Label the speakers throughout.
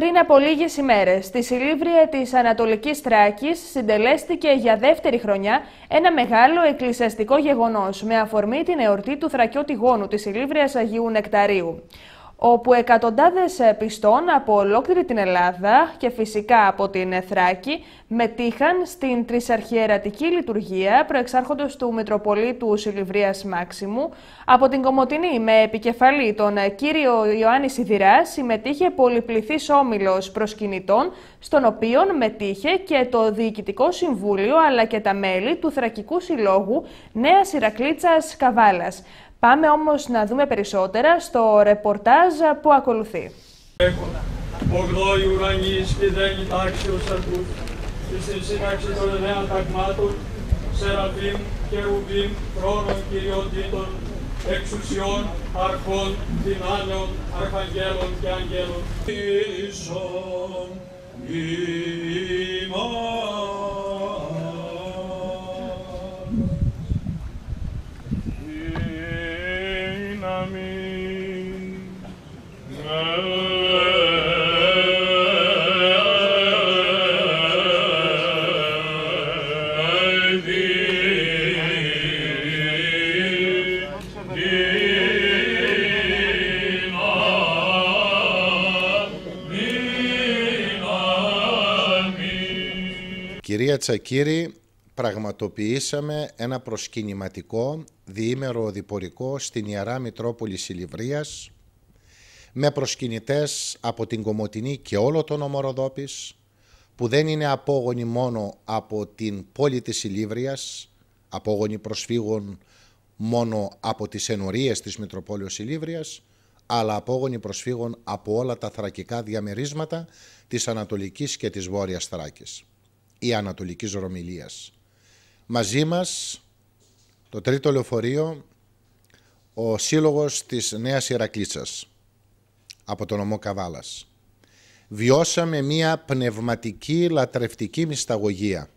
Speaker 1: Πριν από λίγες ημέρες, στη Σιλίβρια της Ανατολικής Τράκης συντελέστηκε για δεύτερη χρονιά ένα μεγάλο εκκλησιαστικό γεγονός με αφορμή την εορτή του Θρακιώτη Γόνου της Σιλίβριας Αγίου Νεκταρίου όπου εκατοντάδες ε, πιστών από ολόκληρη την Ελλάδα και φυσικά από την Θράκη μετήχαν στην τρισαρχιερατική λειτουργία προεξάρχοντος του Μητροπολίτου Σιλιβρίας Μάξιμου. Από την Κομωτινή με επικεφαλή τον ε, κύριο Ιωάννη Σιδηράς συμμετείχε πολυπληθής όμιλος προσκυνητών στον οποίο μετήχε και το Διοικητικό Συμβούλιο αλλά και τα μέλη του Θρακικού Συλλόγου Νέας Ιρακλίτσας Καβάλας. Πάμε όμως να δούμε περισσότερα στο ρεπορτάζ που ακολουθεί. Ο γλώοι ουρανείς και δεν κοιτάξεως αρκούς, και στην σύναξη των εννέα ταγμάτων, Σεραφείμ και Ουβίμ, χρόνων κυριοτήτων, εξουσιών, αρχών, δυνάμεων, αρχαγγέλων και αγγέλων. Ίσον ημών. Κυρία Τσακύρη, πραγματοποιήσαμε ένα προσκυνηματικό διήμερο οδηπορικό στην Ιερά Μητρόπολης Σιλιβρίας με προσκυνητές από την Κομωτινή και όλο τον Ομοροδόπης που δεν είναι απόγονοι μόνο από την πόλη της Σιλίβριας, απόγονοι προσφύγων μόνο από τις ενορίες της Μητροπόλεως Σιλίβριας, αλλά απόγονοι προσφύγων από όλα τα θρακικά διαμερίσματα της Ανατολικής και της Βόρειας Θράκης ή Ανατολικής Ρωμιλίας. Μαζί μας το τρίτο λεωφορείο ο σύλλογος της Νέας Ιερακλίτσας από τον ομό Καβάλας. Βιώσαμε μία πνευματική λατρευτική μυσταγωγία.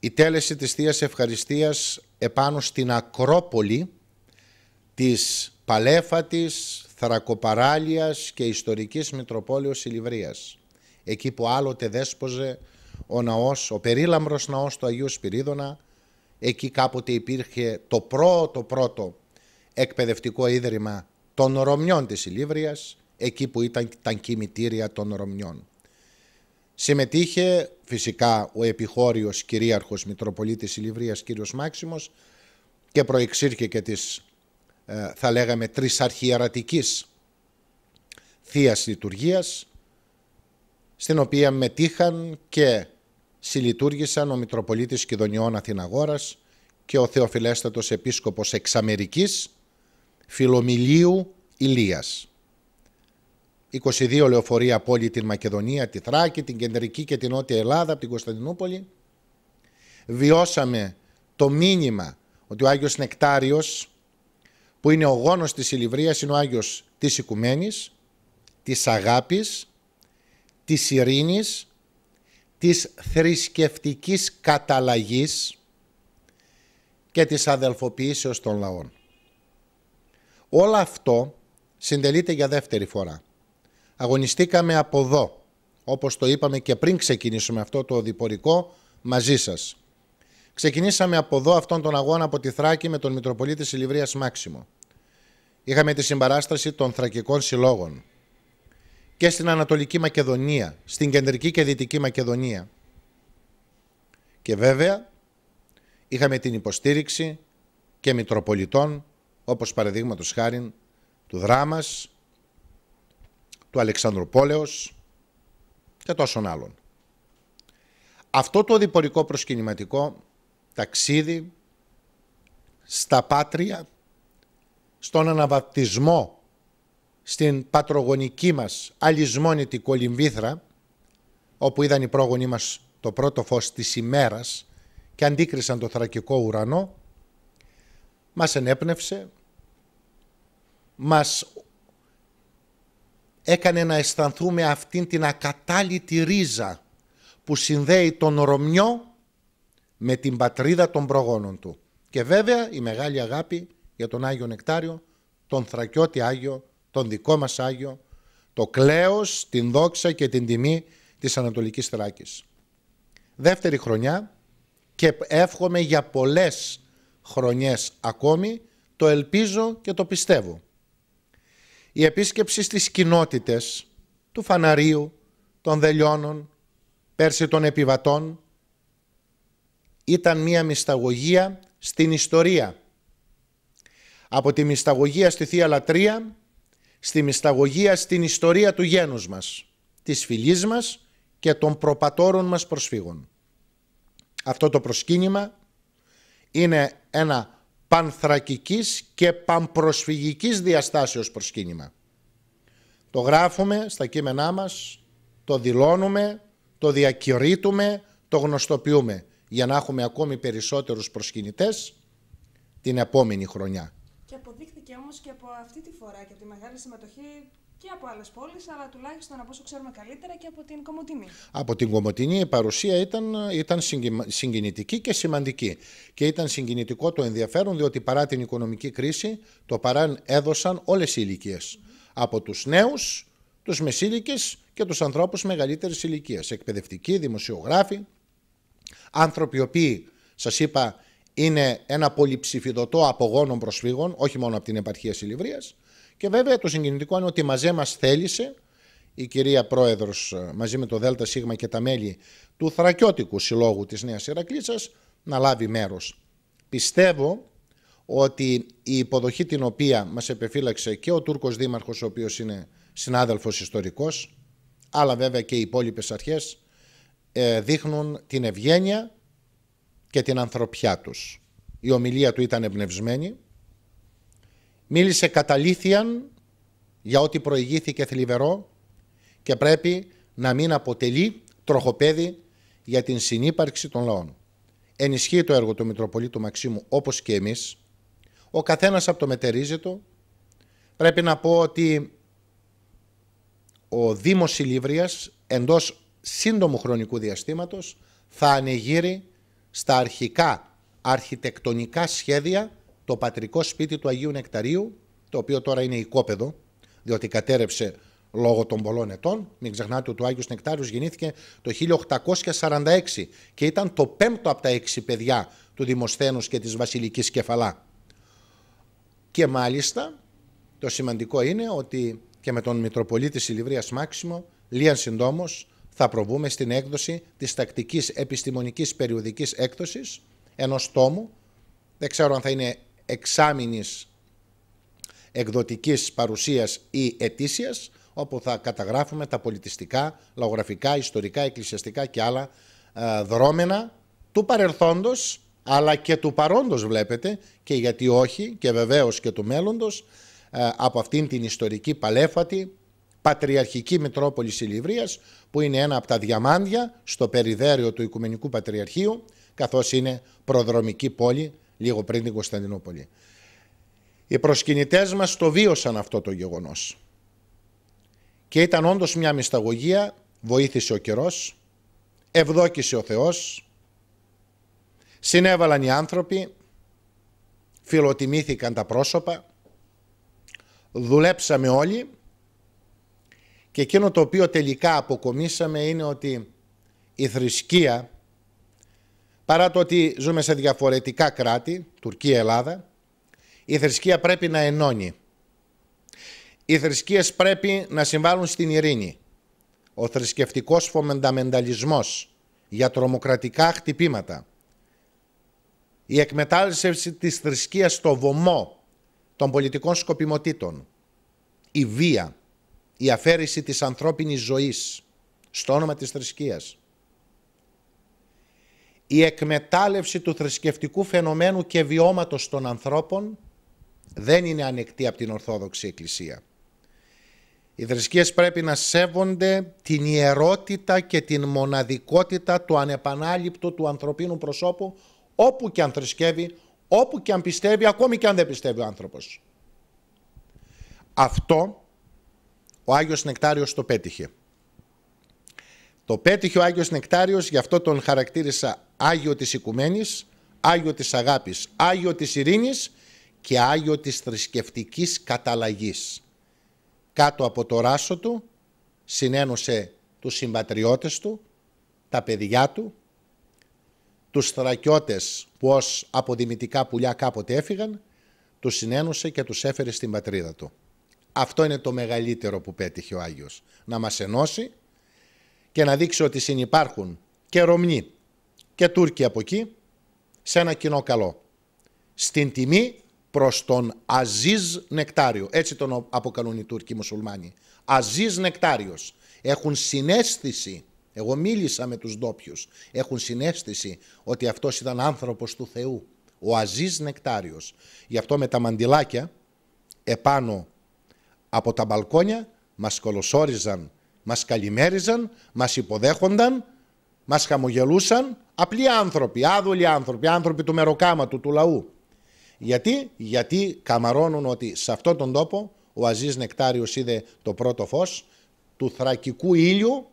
Speaker 1: Η τέλεση της θείας Ευχαριστίας επάνω στην Ακρόπολη της Παλέφατης, Θρακοπαράλιας και Ιστορικής Μητροπόλεως Σιλιβρίας εκεί που άλλοτε δέσποζε ο ναός, ο περίλαμπρος ναός του Αγίου Σπυρίδωνα, εκεί κάποτε υπήρχε το πρώτο πρώτο εκπαιδευτικό ίδρυμα των Ρωμιών της Ηλίβριας, εκεί που ήταν τα κημητήρια των Ρωμιών. Συμμετείχε φυσικά ο επιχώριος κυρίαρχος Μητροπολίτης Ηλιβρίας κύριος Μάξιμος και προεξήρχε και της ε, θα λέγαμε τρισαρχιερατικής θείας λειτουργίας στην οποία μετήχαν και συλλειτουργήσαν ο Μητροπολίτης Κιδωνιών Αθηναγόρας και ο Θεοφιλέστατος Επίσκοπος Εξαμερικής Φιλομιλίου Ηλίας. 22 λεωφορεία από όλη την Μακεδονία, τη Θράκη, την Κεντρική και την Νότια Ελλάδα, από την Κωνσταντινούπολη. Βιώσαμε το μήνυμα ότι ο Άγιος Νεκτάριος, που είναι ο γόνος της Ηλιβρίας, είναι ο Άγιος της Οικουμένης, της Αγάπης, της ειρήνης, της θρησκευτικής καταλλαγής και της αδελφοποίησεως των λαών. Όλο αυτό συντελείται για δεύτερη φορά. Αγωνιστήκαμε από εδώ, όπως το είπαμε και πριν ξεκινήσουμε αυτό το διπορικό μαζί σας. Ξεκινήσαμε από εδώ αυτόν τον αγώνα από τη Θράκη με τον Μητροπολίτη Σιλιβρίας Μάξιμο. Είχαμε τη συμπαράσταση των Θρακικών Συλλόγων, και στην Ανατολική Μακεδονία, στην Κεντρική και Δυτική Μακεδονία. Και βέβαια είχαμε την υποστήριξη και Μητροπολιτών, όπως παραδείγματος χάρη του Δράμας, του Αλεξανδροπόλεως και τόσων άλλων. Αυτό το διπορικό προσκυνηματικό ταξίδι στα πάτρια, στον αναβαπτισμό στην πατρογονική μας αλυσμόνητη Κολυμβήθρα, όπου είδαν οι πρόγονοί μας το πρώτο φως της ημέρας και αντίκρισαν το θρακικό ουρανό, μας ενέπνευσε, μας έκανε να αισθανθούμε αυτήν την ακατάλητη ρίζα που συνδέει τον Ρωμιό με την πατρίδα των προγόνων του. Και βέβαια η μεγάλη αγάπη για τον Άγιο Νεκτάριο, τον Θρακιώτη Άγιο τον δικό μας Άγιο, το κλέος, την δόξα και την τιμή της Ανατολικής Θράκης. Δεύτερη χρονιά και εύχομαι για πολλές χρονιές ακόμη, το ελπίζω και το πιστεύω. Η επίσκεψη στις κοινότητες του Φαναρίου, των Δελιώνων, πέρσι των Επιβατών, ήταν μία μυσταγωγία στην ιστορία. Από τη μυσταγωγία στη Θεία Λατρεία στη μυσταγωγία στην ιστορία του γένους μας, της φυλής μας και των προπατόρων μας προσφύγων. Αυτό το προσκύνημα είναι ένα πανθρακικής και πανπροσφυγικής διαστάσεως προσκύνημα. Το γράφουμε στα κείμενά μας, το δηλώνουμε, το διακηρύττουμε, το γνωστοποιούμε για να έχουμε ακόμη περισσότερους προσκυνητές την επόμενη χρονιά. Και αποδείχθηκε όμως και από αυτή τη φορά και από τη μεγάλη συμμετοχή και από άλλες πόλεις, αλλά τουλάχιστον από όσο ξέρουμε καλύτερα και από την Κομοτινή. Από την Κομωτινή η παρουσία ήταν, ήταν συγκινητική και σημαντική. Και ήταν συγκινητικό το ενδιαφέρον, διότι παρά την οικονομική κρίση, το παράν έδωσαν όλες οι ηλικίες. Από τους νέους, τους μεσήλικες και τους ανθρώπους μεγαλύτερης ηλικίας. Εκπαιδευτικοί, δημοσιογράφοι, άνθρωποι οι οποίοι, σας είπα, είναι ένα πολυψηφιδωτό απογόνων προσφύγων, όχι μόνο από την επαρχία Σιλιβρίας. Και βέβαια το συγκινητικό είναι ότι μαζί μας θέλησε η κυρία Πρόεδρος ε, μαζί με το Δέλτα και τα μέλη του Θρακιώτικου Συλλόγου της νέας Ηρακλήσας να λάβει μέρος. Πιστεύω ότι η υποδοχή την οποία μας επεφύλαξε και ο Τούρκος Δήμαρχος, ο οποίος είναι συνάδελφος ιστορικός, αλλά βέβαια και οι υπόλοιπες αρχές, ε, δείχνουν την ευγένεια και την ανθρωπιά τους. Η ομιλία του ήταν εμπνευσμένη. Μίλησε καταλήθιαν για ό,τι προηγήθηκε θλιβερό και πρέπει να μην αποτελεί τροχοπέδι για την συνύπαρξη των λαών. Ενισχύει το έργο του Μητροπολίτου Μαξίμου όπως και εμείς. Ο καθένας από το μετερίζετο. Πρέπει να πω ότι ο Δήμος Ηλίβριας εντός σύντομου χρονικού διαστήματος θα ανεγείρει στα αρχικά αρχιτεκτονικά σχέδια το πατρικό σπίτι του Αγίου Νεκταρίου, το οποίο τώρα είναι οικόπεδο, διότι κατέρευσε λόγω των πολλών ετών. Μην ξεχνάτε ότι ο Άγιος Νεκτάριος γεννήθηκε το 1846 και ήταν το πέμπτο από τα έξι παιδιά του Δημοσθένους και της Βασιλικής Κεφαλά. Και μάλιστα το σημαντικό είναι ότι και με τον Μητροπολίτη Σιλιβρίας Μάξιμο, Λίαν Συντόμος, θα προβούμε στην έκδοση της τακτικής επιστημονικής περιοδικής έκδοσης ενός τόμου. Δεν ξέρω αν θα είναι εξάμηνης εκδοτικής παρουσίας ή ετήσιας, όπου θα καταγράφουμε τα πολιτιστικά, λαογραφικά, ιστορικά, εκκλησιαστικά και άλλα ε, δρόμενα του παρελθόντος, αλλά και του παρόντος βλέπετε και γιατί όχι και βεβαίως και του μέλλοντος ε, από αυτήν την ιστορική παλέφατη Πατριαρχική Μητρόπολης Ηλιβρίας που είναι ένα από τα διαμάντια στο περιδέριο του Οικουμενικού Πατριαρχείου καθώς είναι προδρομική πόλη λίγο πριν την Κωνσταντινούπολη. Οι προσκυνητές μας το βίωσαν αυτό το γεγονός. Και ήταν όντως μια μυσταγωγία, βοήθησε ο καιρός, ευδόκησε ο Θεός, συνέβαλαν οι άνθρωποι, φιλοτιμήθηκαν τα πρόσωπα, δουλέψαμε όλοι και εκείνο το οποίο τελικά αποκομίσαμε είναι ότι η θρησκεία, παρά το ότι ζούμε σε διαφορετικά κράτη, Τουρκία, Ελλάδα, η θρησκεία πρέπει να ενώνει. Οι θρησκείες πρέπει να συμβάλλουν στην ειρήνη. Ο θρησκευτικός φομενταμενταλισμός για τρομοκρατικά χτυπήματα, η εκμετάλλευση της θρησκείας στο βωμό των πολιτικών σκοπιμοτήτων, η βία, η αφαίρεση της ανθρώπινης ζωής στο όνομα της θρησκείας, η εκμετάλλευση του θρησκευτικού φαινομένου και βιώματος των ανθρώπων δεν είναι ανεκτή από την Ορθόδοξη Εκκλησία. Οι θρησκείες πρέπει να σέβονται την ιερότητα και την μοναδικότητα του ανεπανάληπτου του ανθρωπίνου προσώπου όπου και αν θρησκεύει, όπου και αν πιστεύει, ακόμη και αν δεν πιστεύει ο άνθρωπος. Αυτό ο Άγιος Νεκτάριος το πέτυχε. Το πέτυχε ο Άγιος Νεκτάριος, γι' αυτό τον χαρακτήρισα Άγιο της Οικουμένης, Άγιο της Αγάπης, Άγιο της Ειρήνης και Άγιο της θρησκευτικής Καταλλαγής. Κάτω από το ράσο του συνένωσε τους συμπατριώτες του, τα παιδιά του, τους θρακιώτες που ως αποδημητικά πουλιά κάποτε έφυγαν, τους συνένωσε και τους έφερε στην πατρίδα του. Αυτό είναι το μεγαλύτερο που πέτυχε ο Άγιος. Να μας ενώσει και να δείξει ότι συνυπάρχουν και Ρωμνοί και Τούρκοι από εκεί σε ένα κοινό καλό. Στην τιμή προς τον Αζίζ Νεκτάριο. Έτσι τον αποκαλούν οι Τούρκοι μουσουλμάνοι. Αζίζ Νεκτάριος. Έχουν συνέστηση, εγώ μίλησα με τους ντόπιους, έχουν συνέστηση ότι αυτός ήταν άνθρωπος του Θεού. Ο Αζίζ Νεκτάριος. Γι' αυτό με τα μαντιλάκια επάνω από τα μπαλκόνια μας κολοσόριζαν, μας καλημέριζαν, μας υποδέχονταν, μας χαμογελούσαν απλοί άνθρωποι, άδολοι άνθρωποι, άνθρωποι του μεροκάματου, του λαού. Γιατί, γιατί καμαρώνουν ότι σε αυτόν τον τόπο ο Αζής Νεκτάριος είδε το πρώτο φως του θρακικού ήλιου,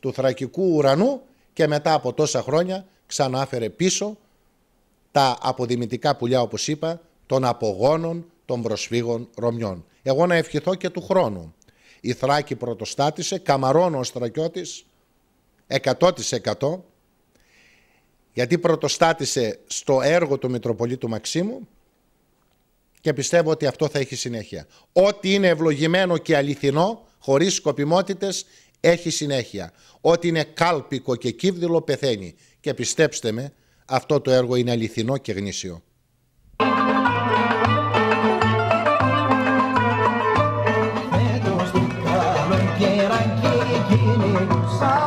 Speaker 1: του θρακικού ουρανού και μετά από τόσα χρόνια ξανάφερε πίσω τα αποδημητικά πουλιά όπως είπα των απογόνων των προσφύγων Ρωμιών. Εγώ να ευχηθώ και του χρόνου. Η Θράκη πρωτοστάτησε, καμαρώνω ο στρακιώτης 100% γιατί πρωτοστάτησε στο έργο του Μητροπολίτου Μαξίμου και πιστεύω ότι αυτό θα έχει συνέχεια. Ό,τι είναι ευλογημένο και αληθινό, χωρίς σκοπιμότητες, έχει συνέχεια. Ό,τι είναι κάλπικο και κύβδηλο, πεθαίνει. Και πιστέψτε με, αυτό το έργο είναι αληθινό και γνήσιο. beginning.